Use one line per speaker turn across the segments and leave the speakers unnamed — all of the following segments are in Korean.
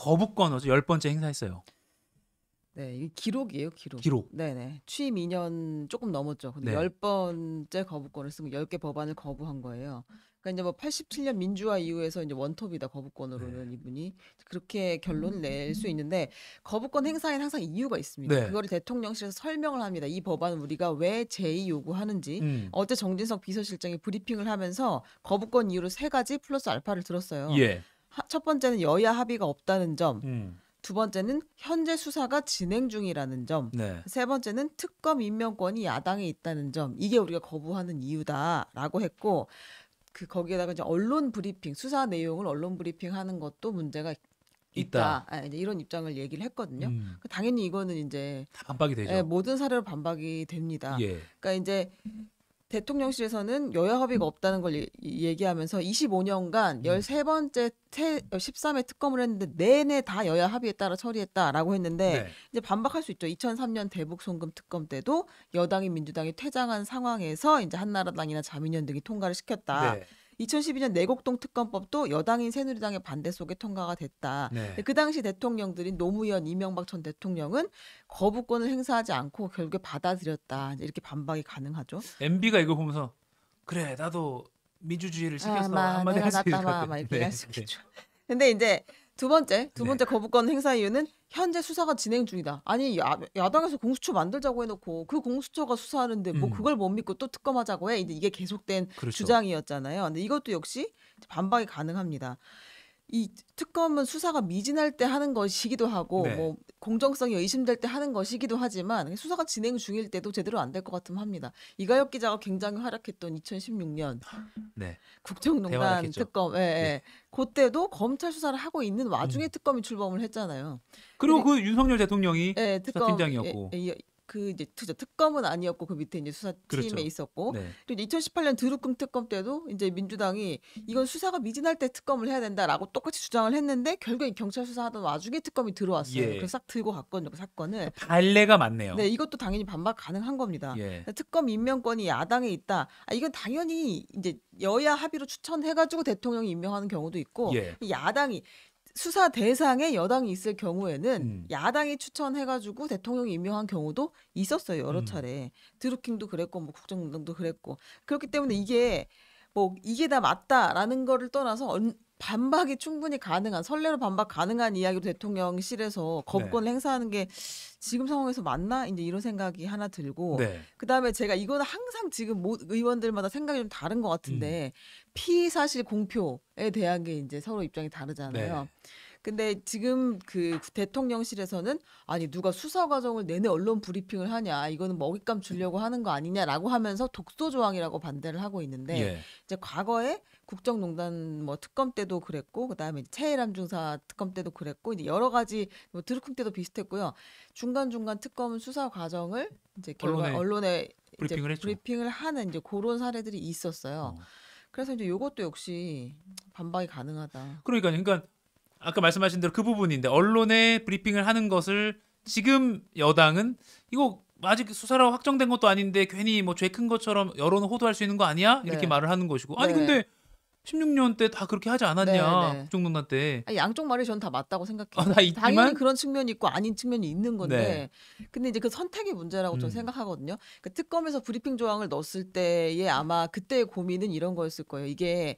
거부권 어제 열 번째 행사했어요.
네, 이 기록이에요, 기록. 기록. 네네. 취임 2년 조금 넘었죠. 근데 네. 열 번째 거부권을 쓰고 열 개 법안을 거부한 거예요. 그러니까 이제 뭐 87년 민주화 이후에서 이제 원톱이다 거부권으로는 네. 이분이 그렇게 결론을 낼수 있는데 거부권 행사에는 항상 이유가 있습니다. 네. 그거를 대통령실에서 설명을 합니다. 이 법안을 우리가 왜 제의 요구하는지 음. 어제 정진석 비서실장이 브리핑을 하면서 거부권 이유로 세 가지 플러스 알파를 들었어요. 예. 첫 번째는 여야 합의가 없다는 점. 음. 두 번째는 현재 수사가 진행 중이라는 점. 네. 세 번째는 특검 임명권이 야당에 있다는 점. 이게 우리가 거부하는 이유다라고 했고 그 거기에다가 이제 언론 브리핑 수사 내용을 언론 브리핑 하는 것도 문제가 있다. 있다. 아, 이제 이런 입장을 얘기를 했거든요. 음. 그 당연히 이거는 이제 반박이 되죠. 예, 모든 사례로 반박이 됩니다. 예. 그러니까 이제 대통령실에서는 여야 합의가 없다는 걸 얘기하면서 25년간 13번째 13회 특검을 했는데 내내 다 여야 합의에 따라 처리했다라고 했는데 네. 이제 반박할 수 있죠. 2003년 대북 송금 특검 때도 여당이 민주당이 퇴장한 상황에서 이제 한나라당이나 자민연 등이 통과를 시켰다. 네. 2012년 내곡동 특검법도 여당인 새누리당의 반대 속에 통과가 됐다. 네. 그 당시 대통령들인 노무현, 이명박 전 대통령은 거부권을 행사하지 않고 결국에 받아들였다. 이렇게 반박이 가능하죠.
MB가 이거 보면서 그래 나도 민주주의를 시켰어 아, 한마디 할수 있을 것 같아. 막이렇 네.
네. 이제 두 번째, 두 네. 번째 네. 거부권 행사 이유는 현재 수사가 진행 중이다. 아니 야, 야당에서 공수처 만들자고 해놓고 그 공수처가 수사하는데 뭐 음. 그걸 못 믿고 또 특검하자고 해. 이게 계속된 그렇죠. 주장이었잖아요. 근데 이것도 역시 반박이 가능합니다. 이 특검은 수사가 미진할 때 하는 것이기도 하고 네. 뭐 공정성이 의심될 때 하는 것이기도 하지만 수사가 진행 중일 때도 제대로 안 될 것 같으면 합니다. 이가혁 기자가 굉장히 활약했던 2016년 네. 국정농단 특검, 예, 예. 네. 그때도 검찰 수사를 하고 있는 와중에 음. 특검이 출범을 했잖아요.
그리고 그 윤석열 대통령이 예, 특검 팀장이었고 예, 예,
그 이제 투자 특검은 아니었고 그 밑에 이제 수사팀에 그렇죠. 있었고 네. 그리고 2018년 드루킹 특검 때도 이제 민주당이 이건 수사가 미진할 때 특검을 해야 된다라고 똑같이 주장을 했는데 결국엔 경찰 수사하던 와중에 특검이 들어왔어요. 예. 그래서 싹 들고 갔거든요. 그 사건을
발레가 그 많네요. 네,
이것도 당연히 반박 가능한 겁니다. 예. 그러니까 특검 임명권이 야당에 있다. 아, 이건 당연히 이제 여야 합의로 추천해가지고 대통령이 임명하는 경우도 있고 예. 야당이 수사 대상에 여당이 있을 경우에는 음. 야당이 추천해가지고 대통령이 임명한 경우도 있었어요 여러 음. 차례 드루킹도 그랬고 뭐 국정농단도 그랬고 그렇기 때문에 이게 뭐 이게 다 맞다라는 거를 떠나서 반박이 충분히 가능한 선례로 반박 가능한 이야기로 대통령실에서 거부권 네. 행사하는 게 지금 상황에서 맞나 이제 이런 생각이 하나 들고 네. 그다음에 제가 이거는 항상 지금 모, 의원들마다 생각이 좀 다른 것 같은데 음. 피사실 공표에 대한 게 이제 서로 입장이 다르잖아요. 네. 근데 지금 그 대통령실에서는 아니 누가 수사 과정을 내내 언론 브리핑을 하냐 이거는 먹잇감 주려고 하는 거 아니냐라고 하면서 독소 조항이라고 반대를 하고 있는데 예. 이제 과거에 국정농단 뭐 특검 때도 그랬고 그다음에 체일람 중사 특검 때도 그랬고 이제 여러 가지 뭐 드루킹 때도 비슷했고요 중간 중간 특검 수사 과정을 이제 결과 언론에, 언론에 브리핑을, 이제 브리핑을 하는 이제 그런 사례들이 있었어요. 어. 그래서 이제 요것도 역시 반박이 가능하다.
그러니까 그러니까 아까 말씀하신 대로 그 부분인데 언론에 브리핑을 하는 것을 지금 여당은 이거 아직 수사로 확정된 것도 아닌데 괜히 뭐죄 큰 것처럼 여론을 호도할 수 있는 거 아니야? 이렇게 네. 말을 하는 것이고 아니 네. 근데 16년 때 다 그렇게 하지 않았냐 국정농단 네, 네. 그 때
아니, 양쪽 말이 전 다 맞다고 생각해요. 아, 당연히 그런 측면이 있고 아닌 측면이 있는 건데 네. 근데 이제 그 선택의 문제라고 음. 저는 생각하거든요. 그 특검에서 브리핑 조항을 넣었을 때에 아마 그때의 고민은 이런 거였을 거예요. 이게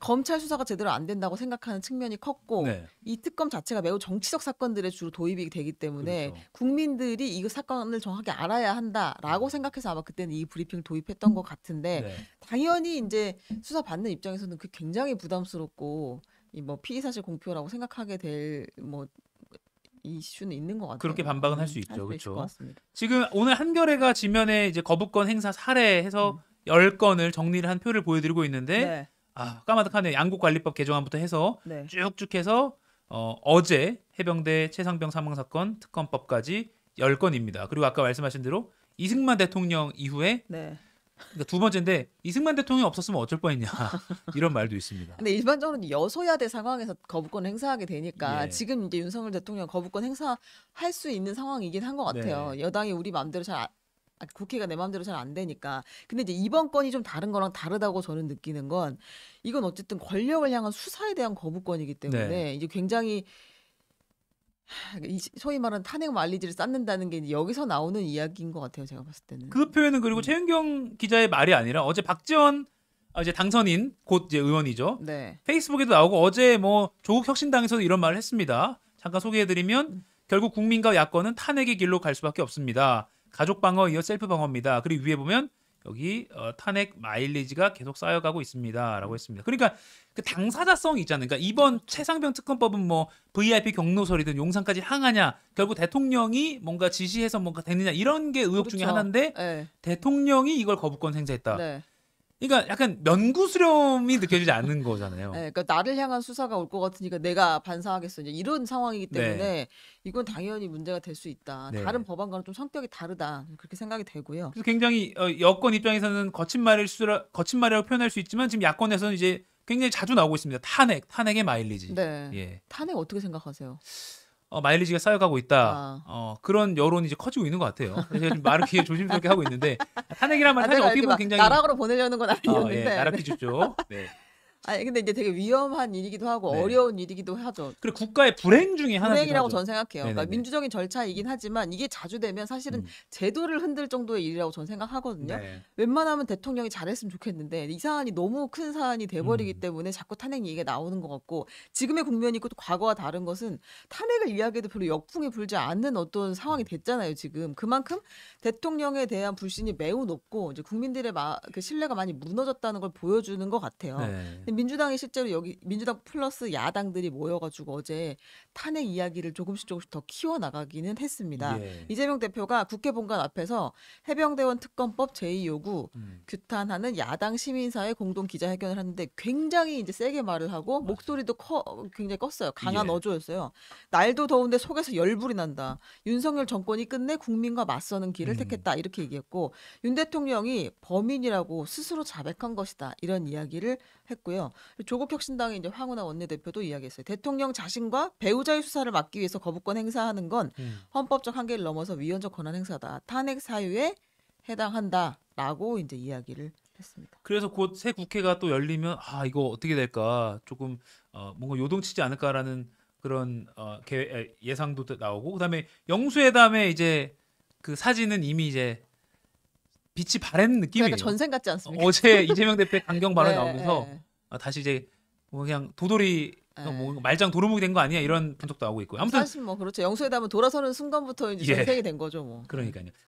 검찰 수사가 제대로 안 된다고 생각하는 측면이 컸고 네. 이 특검 자체가 매우 정치적 사건들에 주로 도입이 되기 때문에 그렇죠. 국민들이 이 사건을 정확히 알아야 한다라고 네. 생각해서 아마 그때는 이 브리핑을 도입했던 것 같은데 네. 당연히 이제 수사 받는 입장에서는 그 굉장히 부담스럽고 이뭐 피의 사실 공표라고 생각하게 될
뭐 이슈는 있는 것 같아요. 그렇게 반박은 할 수 있죠. 그렇죠. 지금 오늘 한겨레가 지면에 이제 거부권 행사 사례해서 음. 건을 정리를 한 표를 보여드리고 있는데 네. 아 까마득하네. 양국관리법 개정안부터 해서 네. 쭉쭉 해서 어, 어제 해병대 최상병 사망 사건 특검법까지 10건입니다. 그리고 아까 말씀하신 대로 이승만 대통령 이후에 네. 그러니까 두 번째인데 이승만 대통령이 없었으면 어쩔 뻔했냐 이런 말도 있습니다.
근데 일반적으로 여소야대 상황에서 거부권 행사하게 되니까 예. 지금 이제 윤석열 대통령 거부권 행사할 수 있는 상황이긴 한 것 같아요. 네. 여당이 우리 마음대로 잘 아, 국회가 내 마음대로 잘 안 되니까. 근데 이제 이번 건이 좀 다른 거랑 다르다고 저는 느끼는 건 이건 어쨌든 권력을 향한 수사에 대한 거부권이기 때문에 네. 이제 굉장히 소위 말하는 탄핵 말리지를 쌓는다는 게 여기서 나오는 이야기인 것 같아요. 제가 봤을 때는.
그 표현은 그리고 음. 최은경 기자의 말이 아니라 어제 박지원 아, 이제 당선인 곧 이제 의원이죠. 네. 페이스북에도 나오고 어제 뭐 조국 혁신당에서도 이런 말을 했습니다. 잠깐 소개해드리면 음. 결국 국민과 야권은 탄핵의 길로 갈 수밖에 없습니다. 가족 방어 이어 셀프 방어입니다. 그리고 위에 보면 여기 어, 탄핵 마일리지가 계속 쌓여가고 있습니다라고 했습니다. 그러니까 그 당사자성이 있잖아요. 그러니까 이번 그렇죠. 최상병 특검법은 뭐 VIP 경로설이든 용산까지 항하냐 결국 대통령이 뭔가 지시해서 뭔가 되느냐 이런 게 의혹 그렇죠. 중에 하나인데 네. 대통령이 이걸 거부권 행사했다. 네. 그러니까 약간 면구스러움이 느껴지지 않는 거잖아요. 네,
그러니까 나를 향한 수사가 올 것 같으니까 내가 반사하겠어. 이제 이런 상황이기 네. 때문에 네. 이건 당연히 문제가 될 수 있다. 네. 다른 법안과는 좀 성격이 다르다. 그렇게
생각이 되고요. 그래서 굉장히 어, 여권 입장에서는 거친 말을 수라 거친 말이라고 표현할 수 있지만 지금 야권에서는 이제 굉장히 자주 나오고 있습니다. 탄핵, 탄핵의 마일리지. 네. 예.
탄핵 어떻게 생각하세요?
어, 마일리지가 쌓여가고 있다. 어. 어. 그런 여론이 이제 커지고 있는 것 같아요. 그래서 말을 되게 조심스럽게 하고 있는데
탄핵이라면 아, 사실 어떻게 보면 굉장히 나락으로 보내려는 건 아, 예, 아니었는데 어, 예, 나락
기조 쪽. 네.
아니 근데 이제 되게 위험한 일이기도 하고 네. 어려운 일이기도 하죠.
그리고 국가의 불행 중에 하나죠. 불행이라고 전 생각해요. 그러니까 민주적인
절차이긴 음. 하지만 이게 자주 되면 사실은 음. 제도를 흔들 정도의 일이라고 전 생각하거든요. 네. 웬만하면 대통령이 잘했으면 좋겠는데 이 사안이 너무 큰 사안이 돼버리기 음. 때문에 자꾸 탄핵 얘기가 나오는 것 같고 지금의 국면이 있고 또 과거와 다른 것은 탄핵을 이야기해도 별로 역풍이 불지 않는 어떤 상황이 음. 됐잖아요. 지금 그만큼 대통령에 대한 불신이 매우 높고 이제 국민들의 마, 그 신뢰가 많이 무너졌다는 걸 보여주는 것 같아요. 네. 민주당이 실제로 여기 민주당 플러스 야당들이 모여가지고 어제 탄핵 이야기를 조금씩 조금씩 더 키워 나가기는 했습니다. 예. 이재명 대표가 국회 본관 앞에서 해병대원 특검법 제의 요구 음. 규탄하는 야당 시민사회 공동 기자회견을 하는데 굉장히 이제 세게 말을 하고 목소리도 커 굉장히 컸어요. 강한 예. 어조였어요. 날도 더운데 속에서 열불이 난다. 윤석열 정권이 끝내 국민과 맞서는 길을 음. 택했다 이렇게 얘기했고 윤 대통령이 범인이라고 스스로 자백한 것이다 이런 이야기를 했고요. 있고요. 조국 혁신당의 이제 황운하 원내대표도 이야기했어요. 대통령 자신과 배우자의 수사를 막기 위해서 거부권 행사하는 건 음. 헌법적 한계를 넘어서 위헌적 권한 행사다. 탄핵 사유에 해당한다라고 이제
이야기를 했습니다. 그래서 곧 새 국회가 또 열리면 아 이거 어떻게 될까 조금 어, 뭔가 요동치지 않을까라는 그런 어, 계, 예상도 나오고 그다음에 영수회담에 이제 그 사진은 이미 이제 빛이 바랜 그러니까 느낌이에요. 그러니까 전생
같지 않습니까? 어제 이재명
대표 강경 발언 네, 나오면서 네. 아, 다시 이제 뭐 그냥 도돌이 어, 뭐 네. 말장 도루묵이 된 거 아니야 이런 분석도 나오고 있고요. 아무튼
사실 뭐 그렇죠. 영수회담은 돌아서는 순간부터 이제 예. 전쟁이 된 거죠 뭐.
그러니까요.